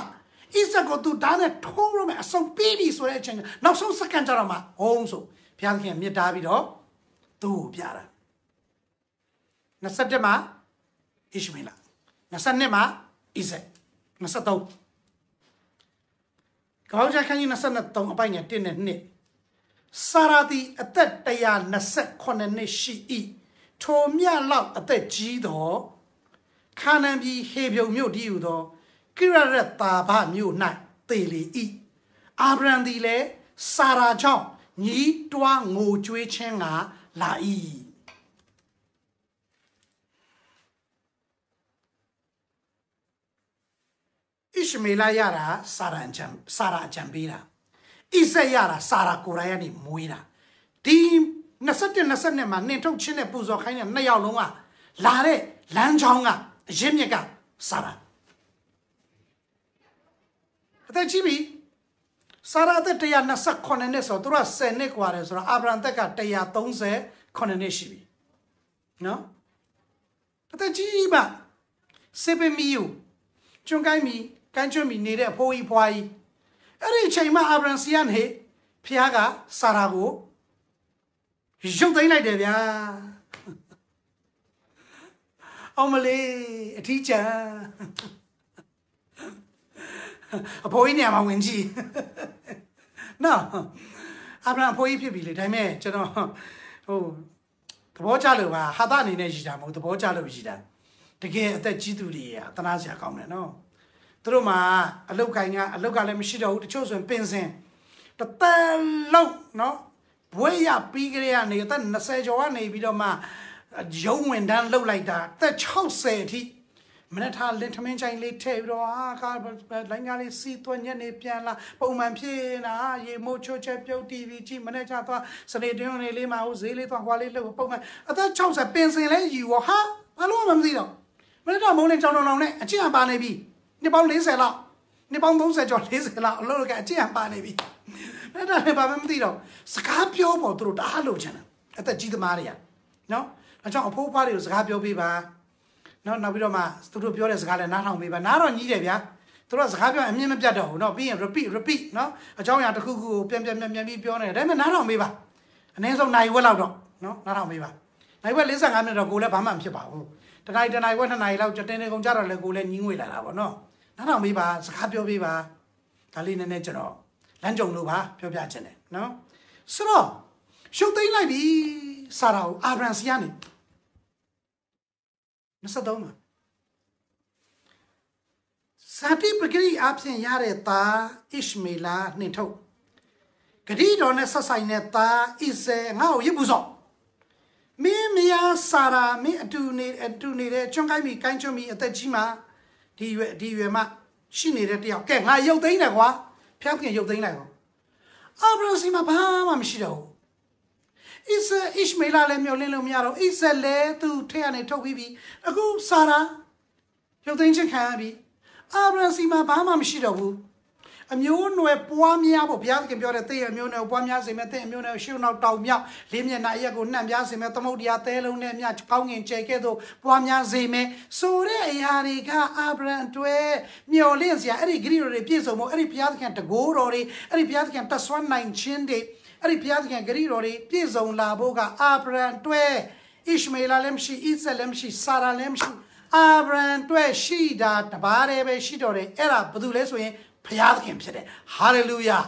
ဣဇက်ကိုသူဒါနဲ့ထိုးရမယ်အဆုံးပြီးပြီဆိုတဲ့အချိန်နောက်ဆုံးစက္ကန့်ကြတော့မှဟုံးဆိုဘုရားသခင်မြစ်တားပြီးတော့သူ့ကိုပြတာ27မှာဣရှမေလ22မှာဣဇက်23ကောင်းချခန်းကြီး23အပိုင်ငယ်1နဲ့2စာရာတီအသက်128နှစ်ရှိ၏ထိုမြလောက်အသက်ကြီးသောခါနန်ပြည်ဟေဗြုန်မြို့တည်อยู่သောကိရရတာဘမြို့၌သေလေ၏အာဗြံသည်လည်းစာရာကြောင့်ညီးတွားငိုကြွေးခြင်းကလာ၏ဣရှမေလရတာစာရန်ချံစာရာချံပေးတာဣဇက်ရတာစာရာကိုရိုင်းကနေမွေးတာဒီ27 22မှာနင်ထုတ်ချင်းနဲ့ပူဇော်ခိုင်းတဲ့နှစ်ယောက်လုံးကလာတဲ့လမ်းကြောင်းကအရင်မြက်ကစာရာအသက်ကြီးပြီစာရာအသက်128နှစ်ဆိုတော့သူက10နှစ်กว่าတယ်ဆိုတော့အာဗြဟံအသက်က138နှစ်ရှိပြီနော်အသက်ကြီးပါစေပမီယူကျွန်ကိုင်းမီကန်ကျွတ်မီနေတဲ့အဖိုးကြီးဖွားကြီးအဲ့ဒီအချိန်မှာအာဗြဟံစီယန်ဟေဖះကစာရာကိုရုပ်သိမ်းလိုက်တယ်ဗျာအောင်မလေးအထီးကျန်အဖိုးကြီးနေရာမှာဝင်ကြည့်နော်အဗြဟံအဖိုးကြီးဖြစ်ပြီလေဒါပေမဲ့ကျွန်တော်ဟိုသဘောကျလို့ပါဟာသအနေနဲ့ရည်တာမဟုတ်သဘောကျလို့ရည်တာတကယ်အသက်ကြီးသူတွေရာသနာစရာကောင်းတယ်နော်သူတို့မှာအလုတ်ကိုင်းကအလုတ်ကလည်းမရှိတော့ဘူးတချို့ဆိုရင်ပင်စင်တသန်လုံးနော်ဘွေးရပြီးကြရနေအသက်20ကျော်ကနေပြီးတော့မှရုံးဝင်တန်းလှုပ်လိုက်တာအသက်60အထိမနေ့ထားလင်ထမင်းချိုင်လေးထည့်ပြီးတော့အာကာလိုင်းကားလေးစီးသွက်ညက်နေပြန်လာပုံမှန်ဖြစ်လာရေမိုးချိုးချက်ပြုတ်တီဗီကြည့်မနေ့ချသွားစနေတွင်းလေးလေးမှာဟိုဈေးလေးသွားဟွာလေးလှုပ်ပုံမှန်အသက်60ပင်စင်လဲယူရောဟာဘာလို့မှမသိတော့မနေ့တော့မုံလေးကြောင်တောင်နဲ့အချင်းအပါနေပြီနှစ်ပေါင်း40လောက်နှစ်ပေါင်း30ကျော်40လောက်အလုပ်လုပ်ကအချင်းအပါနေပြီမနေ့တော့လည်းဘာမှမသိတော့စကားပြောဖို့သူတို့တအားလိုချင်တာအသက်ကြီးသမားတွေကနော်အဲကြောင့်အဖိုးအဖွားတွေကိုစကားပြောပေးပါနော်နောက်ပြီးတော့မှသူတို့ပြောတဲ့စကားလည်းနားထောင်ပေးပါနားတော့ညီးတယ်ဗျာသူတို့ကစကားပြောအမြင်မပြတ်တော့ဘူးနော်ပြီးရင် repeat repeat နော်အကြောင်းအရာတစ်ခုခုကိုပြန်ပြန်ပြန်ပြန်ပြီးပြောနေတယ်ဒါပေမဲ့နားထောင်ပေးပါအနည်းဆုံးနိုင်ဝက်လောက်တော့နော်နားထောင်ပေးပါနိုင်ဝက်45မိနစ်တော့ကိုလည်းဘာမှမဖြစ်ပါဘူးတနိုင်တနိုင်ဝက်2နိုင်လောက်ကြတင်နေကုန်ကြတော့လေကိုလည်းညင်းငွေလာတာပေါ့နော်နားထောင်ပေးပါစကားပြောပေးပါဒါလေးနည်းနည်းကျွန်တော်လမ်းကြုံလို့ပါပြောပြချင်တယ်နော်ဆိုတော့ရှုပ်သိမ်းလိုက်ပြီစာရာကိုအာရန်စီကနေ23မှာစာတိပဂရိအဖြစ်ရတဲ့သားအစ်မေလာနှင်ထုတ်ဂတိတော်နဲ့ဆက်ဆိုင်တဲ့သားဣဇေငါ့ကိုရစ်ပူဆောင်မင်းမယားစာရာမင်းအတူနေအတူနေတဲ့ကျွန်းကိုင်းပြီးကိုင်းကျွန်းပြီးအသက်ကြီးမှာဒီရွယ်ဒီရွယ်မှရှိနေတဲ့တယောက်ကဲငါရုပ်သိမ်းတယ်ကွာဖျောက်ခင်ရုပ်သိမ်းလိုက်ဟောအာဘရာစီမှာဘာမှမရှိတော့ဘူးဣဇက်ဣရှမေလလည်းမျောလင်းလို့မရတော့ဣဇက်လည်းသူထက်ကနေထုတ်ပြီးပြီအခုဆာရာရုပ်သိမ်းခြင်းခံရပြီအာဗြဟံစီမှာဘာမှမရှိတော့ဘူးအမျိုးနွယ်ပွားများဖို့ဘုရားသခင်ပြောတဲ့တဲ့ရဲ့အမျိုးနွယ်ပွားများစေမဲ့တဲ့အမျိုးနွယ်ရှုံနောက်တောင်မြောက်လေးမျက်နှာရက်ကိုနှံ့ပြားစေမဲ့သမုတ်တရားသဲလုံးနဲ့မြကောင်းငင်ကျဲကဲ့သို့ပွားများစေမဲ့ဆိုတဲ့အရာတွေကအာဗြဟံအတွဲမျော်လင့်စရာအဲ့ဒီဂရိတော်တွေပြည့်စုံဖို့အဲ့ဒီဘုရားသခင်တကိုးတော်တွေအဲ့ဒီဘုရားသခင်တဆွမ်းနိုင်ခြင်းတွေအဲ့ဒီဘုရားသခင်ဂရိတော်တွေပြည့်စုံလာဖို့ကအာဗြဟံတွဲဣရှမေလလည်းမရှိဣဇက်လည်းမရှိဆာရာလည်းမရှိအာဗြဟံတွဲရှိတာတပါးတည်းပဲရှိတော်တယ်အဲ့ဒါဘာလို့လဲဆိုရင်ဘုရားသခင် ဖြစ်တယ်ဟာလေလုယာ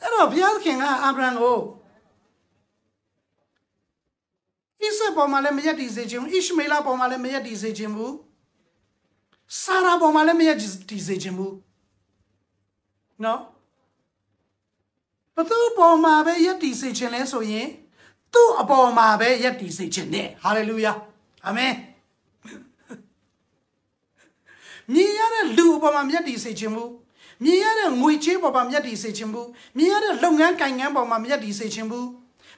အဲ့တော့ဘုရားသခင်ကအာဗြဟံကိုဣဇက်ပေါ်မှာလည်းမရက်တည်စေခြင်းဘူးဣရှမေလပေါ်မှာလည်းမရက်တည်စေခြင်းဘူးဆာရာပေါ်မှာလည်းမရက်တည်စေခြင်းဘူးနော်ဘသူ့ပေါ်မှာပဲယက်တီစေခြင်းလဲဆိုရင် သူ့အပေါ်မှာပဲယက်တီစေခြင်းနဲ့ဟာလေလုယာအာမင်မြင်ရတဲ့လူအပေါ်မှာမျက်တည်စေခြင်းမူမြင်ရတဲ့ငွေချေးပေါ်မှာမျက်တည်စေခြင်းမူမြင်ရတဲ့လုပ်ငန်းကိုင်ငန်းပေါ်မှာမျက်တည်စေခြင်းမူ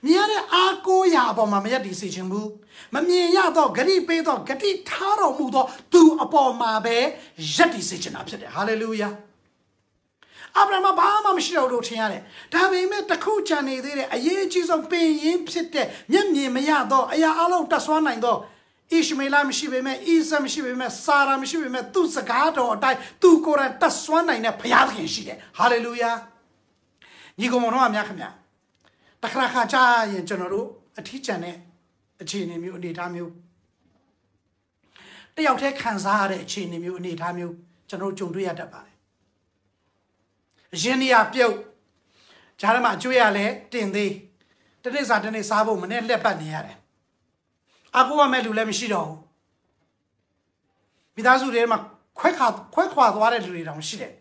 မြင်ရတဲ့အားကိုးရာပေါ်မှာမျက်တည်စေခြင်းမူမမြင်ရတော့ဂရိပေးတော့ဂတိထားတော်မူသော သူအပေါ်မှာပဲယက်တည်စေခြင်းတာဖြစ်တယ်ဟာလေလုယာအာဗြဟံမှာဘာမှမရှိတော့လို့ထင်ရတယ်ဒါပေမဲ့တခုချန်နေသေးတဲ့အရေးအကြီးဆုံးပင်ရင်းဖြစ်တဲ့မျက်မြင်မရသောအရာအလုံးတက်ဆွမ်းနိုင်သောဣရှမေလမရှိပေမဲ့ဣဇက်မရှိပေမဲ့စာရာမရှိပေမဲ့သူ့စကားတော်အတိုင်းသူကိုယ်တိုင်တက်ဆွမ်းနိုင်တဲ့ဘုရားသခင်ရှိတယ်ဟာလေလုယာညီကောင်မတော်အများခင်ဗျာတခါခါကြားရင်ကျွန်တော်တို့အထီးကျန်တဲ့အခြေအနေမျိုးအနေအထားမျိုးတယောက်တည်းခံစားရတဲ့အခြေအနေမျိုးအနေအထားမျိုးကျွန်တော်တို့ကြုံတွေ့ရတတ်ပါတယ်အရင်နေရာပြုတ်ဂျားထဲမှာအကျွေးရလဲတင်သေးတနေ့စာတနေ့စားဖို့မနဲ့လက်ပတ်နေရတယ်အကူရမဲ့လူလည်းမရှိတော့ဘူးမိသားစုတွေမှာခွဲခါခွဲခွာသွားတဲ့လူတွေတောင်ရှိတယ်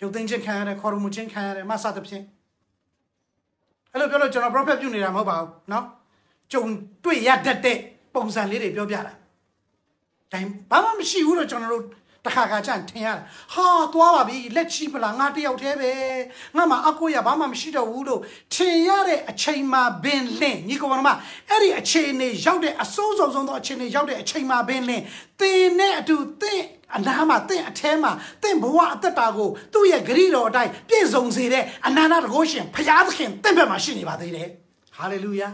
ရုပ်သိမ်းခြင်းခံရတယ်ခေါ်ရမှုခြင်းခံရတယ်မဆသဖြင့်အဲ့လိုပြောလို့ကျွန်တော် prophet ပြုနေတာမဟုတ်ပါဘူးเนาะကြုံတွေ့ရတတ်တဲ့ပုံစံလေးတွေပြောပြတာဒါဘာမှမရှိဘူးတော့ကျွန်တော်တို့တခါခါကျရင်ထင်ရတာဟာသွားပါပြီလက်ချီပလားငါတယောက်တည်းပဲငါမှာအကွက်ရဘာမှမရှိတော့ဘူးလို့ထင်ရတဲ့အချိန်မှာပင်လင်းညီကောင်မအဲ့ဒီအချိန်နေရောက်တဲ့အဆိုးဆုံးဆုံးသောအချိန်နေရောက်တဲ့အချိန်မှာပင်လင်းတင်နဲ့အတူတင့်အနာမှာတင့်အထဲမှာတင့်ဘဝအသက်တာကိုသူ့ရဲ့ဂရိတော်အတိုင်းပြည့်စုံစေတဲ့အနန္တတကောရှင်ဖရာသခင်တင့်ဘက်မှာရှိနေပါသေးတယ်ဟာလေလုယာ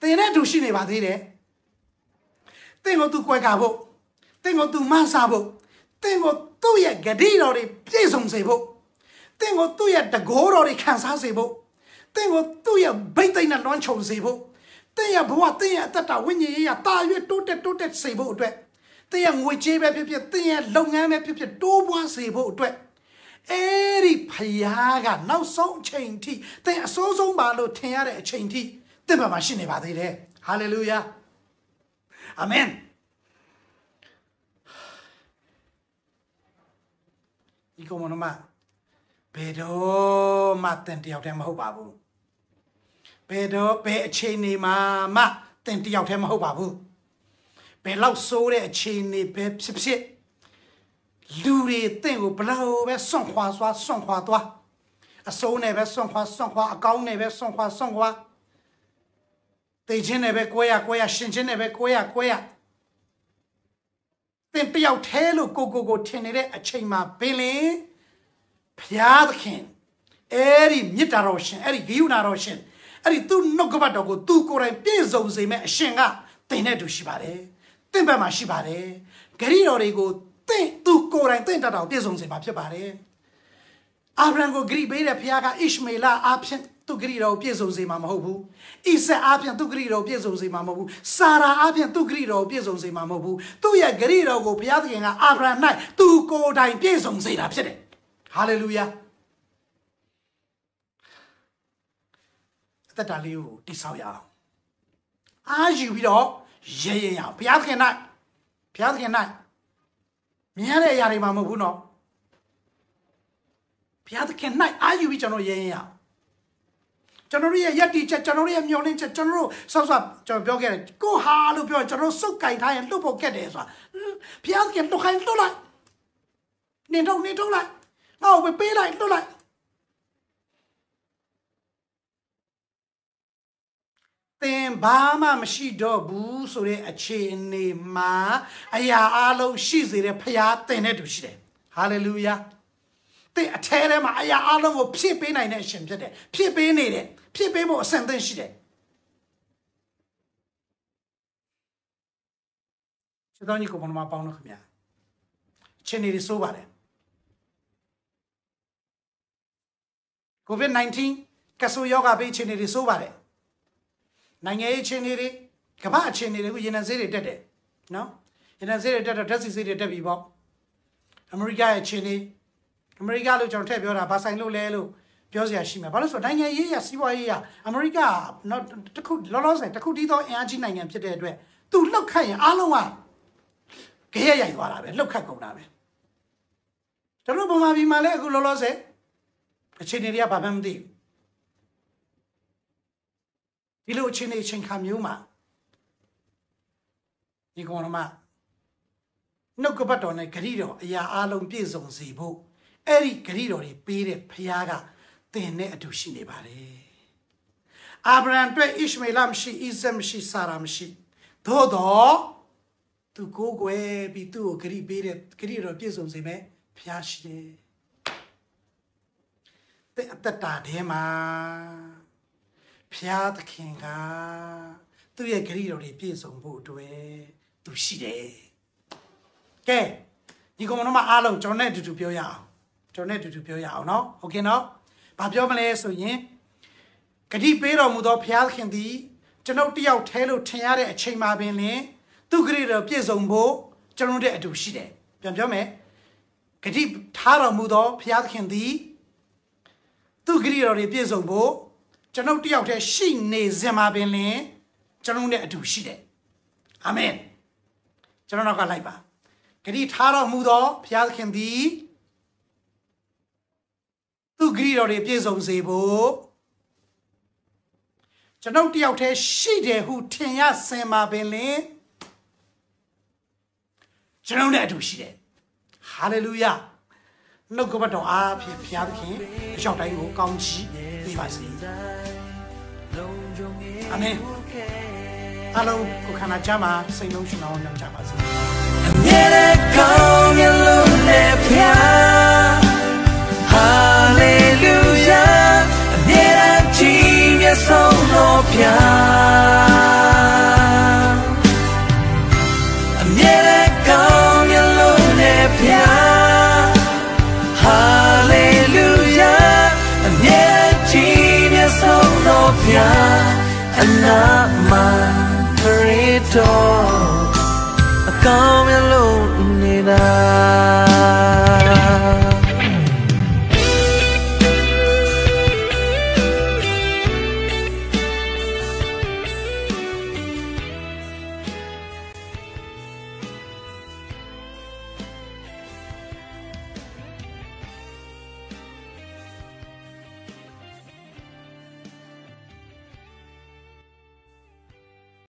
တင်နဲ့အတူရှိနေပါသေးတယ်တင့်ကိုသူကွယ်ကဖို့တင့်ကိုသူမဆဖို့တင့်ကိုသူ့ရဲ့ဂတိတော်တွေပြည့်စုံစေဖို့တင့်ကိုသူ့ရဲ့တကောတော်တွေခံစားစေဖို့တင့်ကိုသူ့ရဲ့ဗိတ်သိမ့်နဲ့လွှမ်းခြုံစေဖို့တင့်ရဲ့ဘဝတင့်ရဲ့အသက်တာဝိညာဉ်ရေးရတာရွတ်တိုးတက်တိုးတက်စေဖို့အတွက်တင့်ရဲ့ငွေကြေးပဲဖြစ်ဖြစ်တင့်ရဲ့လုပ်ငန်းပဲဖြစ်ဖြစ်တိုးပွားစေဖို့အတွက်အဲ့ဒီဖယားကနောက်ဆုံးအချိန်ထိသင်အစိုးဆုံးပါလို့ထင်ရတဲ့အချိန်ထိသင်ပါမှာရှိနေပါသေးတယ်ဟာလေလုယာအာမင်ဒီကောင်မတော်မဘယ်တော့မှတင်တယောက်တည်းမဟုတ်ပါဘူးဘယ်တော့ဘယ်အချိန်နေမှာမှတင်တယောက်တည်းမဟုတ်ပါဘူးဘယ်လောက်ဆိုးတဲ့အချိန်နေပဲဖြစ်ဖြစ်လူတွေတင့်ကိုဘလောက်ပဲစွန့်ခွာစွာစွန့်ခွာသွားအစိုးနဲ့ပဲစွန့်ခွာစွန့်ခွာအကောင်းနဲ့ပဲစွန့်ခွာစွန့်ခွာသိချင်းနဲ့ပဲကိုရကိုရရှင်ချင်းနဲ့ပဲကိုရကိုရသင်တယောက်သေးလို့ကိုကိုကိုထင်နေတဲ့အချိန်မှာပင်လင်ဘုရားသခင်အဲ့ဒီမြစ်တာတော်ရှင်အဲ့ဒီဂိယုနာတော်ရှင်အဲ့ဒီသူ့နှုတ်ကပတ်တော်ကိုသူကိုယ်တိုင်ပြည့်စုံစေမဲ့အရှင်ကသင်နဲ့တူရှိပါတယ်သင်ဘက်မှာရှိပါတယ်ဂရိတော်တွေကိုသင်သူကိုယ်တိုင်သင်တတ်တော်ပြည့်စုံစေမှာဖြစ်ပါတယ်အာဗြဟံကိုဂရိပေးတဲ့ဘုရားကအစ္စမေလအဖင်သူဂရိတော်ပြည့်စုံစေမှာမဟုတ်ဘူး။အိဆက်အားဖြင့်သူဂရိတော်ပြည့်စုံစေမှာမဟုတ်ဘူး။စာရာအားဖြင့်သူဂရိတော်ပြည့်စုံစေမှာမဟုတ်ဘူး။သူ့ရဲ့ဂရိတော်ကိုဘုရားသခင်ကအာဗြဟံ၌သူကိုယ်တိုင် ပြည့်စုံစေတာဖြစ်တယ်။ဟာလေလုယာ။အသက်တာလေးကိုတိဆောက်ရအောင်။အားယူပြီးတော့ရဲရဲရအောင်။ဘုရားသခင်၌ဘုရားသခင်၌မြင်ရတဲ့အရာတွေမှာမဟုတ်ဘူးနော်။ဘုရားသခင်၌အားယူပြီးကျွန်တော်ရဲရဲရအောင်။ကျွန်တော်တို့ရဲ့ယက်တီချက်ကျွန်တော်တို့ရဲ့မျောလင်းချက်ကျွန်တော်တို့ဆော့ဆော့ကျွန်တော်ပြောခဲ့တယ်ကိုဟာလို့ပြောရင်ကျွန်တော်စုပ်ကင်ထားရင်လှုပ်ဖို့ခက်တယ်ဆိုတာဖျားကင်တော့ခိုင်းတော့လိုက်နေတော့နေတော့လိုက်ငါ့ကိုပေးလိုက်တော့လိုက်သင်ဘာမှမရှိတော့ဘူးဆိုတဲ့အခြေအနေမှာအရာအလုံးရှိစေတဲ့ဖျားသင်တဲ့သူရှိတယ်ဟာလေလုယာသင်အထဲထဲမှာအရာအလုံးကိုဖြည့်ပေးနိုင်တဲ့အရှင်ဖြစ်တယ်ဖြည့်ပေးနေတယ်ဖြည့်ပေးဖို့အဆင်သင့်ရှိတယ်ခြေတော်ကြီးကိုဘုံမှာပေါင်းတော့ခင်ဗျာခြေနေတွေစိုးပါတယ် COVID-19 ကဆိုယောဂဘေးအခြေအနေတွေစိုးပါတယ်နိုင်ငံရေးအခြေအနေတွေကမ္ဘာအခြေအနေတွေကရေနံဈေးတွေတက်တယ်နော်ရေနံဈေးတွေတက်တော့ဓာတ်ဆီဈေးတွေတက်ပြီပေါ့အမေရိကရဲ့အခြေအနေအမေရိကလို့ကျွန်တော်ထည့်ပြောတာဘာဆိုင်လို့လဲလို့ပြောစရာရှိမှာဘာလို့ဆိုတော့နိုင်ငံရေးရစီးပွားရေးရအမေရိကနော်တခုလောလောဆယ်တခုတည်းသောအင်အားကြီးနိုင်ငံဖြစ်တဲ့အတွက်သူလှုပ်ခတ်ရင်အားလုံးကခဲရိုက်သွားတာပဲလှုပ်ခတ်ကုန်တာပဲကျွန်တော်ဗမာပြည်မှာလည်းအခုလောလောဆယ်အခြေအနေတွေကဘာမှမသိဘူးဒီလိုအခြေအနေအချိန်ခါမျိုးမှာဒီကောင်မနှုတ်ကပတ်တော်နဲ့ဂရီတော်အရာအလုံးပြည့်စုံစေဖို့အဲ့ဒီဂရိတော်တွေပေးတဲ့ဖခင်ကသင်နဲ့အတူရှိနေပါတယ်အာဗြဟံအတွက်ဣရှမေလမရှိဣဇက်မရှိစာရာမရှိသို့တော့သူကိုယ်ွယ်ပြီးသူ့ကိုဂရိပေးတဲ့ဂရိတော်ပြည့်စုံစေမယ်ဖျားရှိတယ်တဲ့အသက်တာထဲမှာဖျားသခင်က သူ့ရဲ့ဂရိတော်တွေပြည့်စုံဖို့အတွက်သူရှိတယ်ကဲဒီကောင်တော်မအားလုံးကျွန်တော်နဲ့အတူတူပြောရအောင်ကျွန်တော်နဲ့အတူတူပြောရအောင်နော်โอเคနော်ဘာပြောမလဲဆိုရင်ဂတိပေးတော်မူသောဘုရားခင်သည်ကျွန်ုပ်တယောက်ထဲလို့ထင်ရတဲ့အချိန်မှာပင်လင်သူဂရိတော်ပြည့်စုံဖို့ကျွန်တော်တဲ့အတူရှိတယ်ပြန်ပြောမယ်ဂတိထားတော်မူသောဘုရားခင်သည်သူဂရိတော်တွေပြည့်စုံဖို့ကျွန်ုပ်တယောက်ထဲရှိနေစဉ်မှာပင်လင်ကျွန်တော်နဲ့အတူရှိတယ်အာမင်ကျွန်တော်ကလိုက်ပါဂတိထားတော်မူသောဘုရားခင်သည်သူဂရိတော်တွေပြည့်စုံစေဖို့ကျွန်ုပ်တယောက်တည်းရှိတယ်ဟုထင်ရစင်ပါပင်လင်ကျွန်ုပ်နဲ့အတူရှိတယ်ဟာလေလုယာနှုတ်ကပတ်တော်အားဖြင့်ဘုရားသခင်အလျှောက်တိုင်းကို ကောင်းချီးပေးပါစေအာမင်အားလုံးကိုခန္ဓာကြမှာစိတ်လုံးရှင်အောင်လုပ်ကြပါစေအမြဲတမ်းကောင်းမြတ်လို့နဲ့ဘုရားအမြဲတမ်းကောင်းမြတ်လို့နဲ့ဖျား Hallelujah အမြဲတမ်းကြီးမြတ်ဆုံးတော်ဖျားအနာမခရစ်တော်အကောင်းမြတ်လို့နေတာ